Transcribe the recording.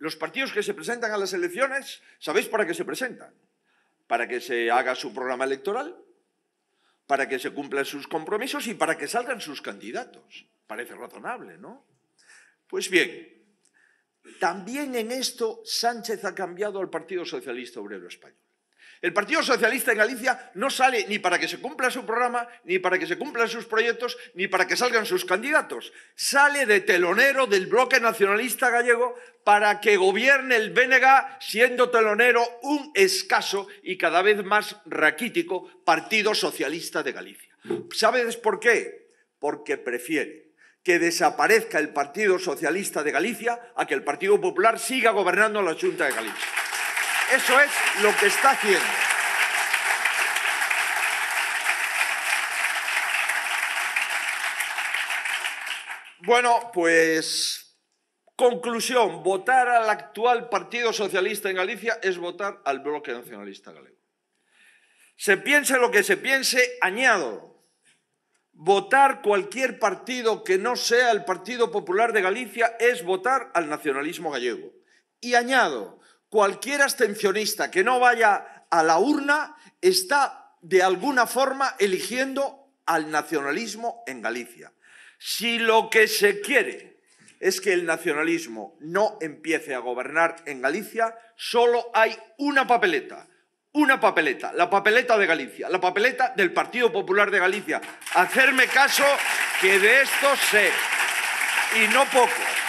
Los partidos que se presentan a las elecciones, ¿sabéis para qué se presentan? Para que se haga su programa electoral, para que se cumplan sus compromisos y para que salgan sus candidatos. Parece razonable, ¿no? Pues bien, también en esto Sánchez ha cambiado al Partido Socialista Obrero Español. El Partido Socialista en Galicia no sale ni para que se cumpla su programa, ni para que se cumplan sus proyectos, ni para que salgan sus candidatos. Sale de telonero del bloque nacionalista gallego para que gobierne el BNG siendo telonero un escaso y cada vez más raquítico Partido Socialista de Galicia. ¿Sabes por qué? Porque prefiere que desaparezca el Partido Socialista de Galicia a que el Partido Popular siga gobernando la Junta de Galicia. Eso es lo que está haciendo. Bueno, pues conclusión, votar al actual Partido Socialista en Galicia es votar al bloque nacionalista galego. Se piense lo que se piense, añado, votar cualquier partido que no sea el Partido Popular de Galicia es votar al nacionalismo gallego. Y añado, cualquier abstencionista que no vaya a la urna está de alguna forma eligiendo al nacionalismo en Galicia. Si lo que se quiere es que el nacionalismo no empiece a gobernar en Galicia, solo hay una papeleta, una papeleta, la papeleta de Galicia, la papeleta del Partido Popular de Galicia. Hacerme caso que de esto sé, y no poco.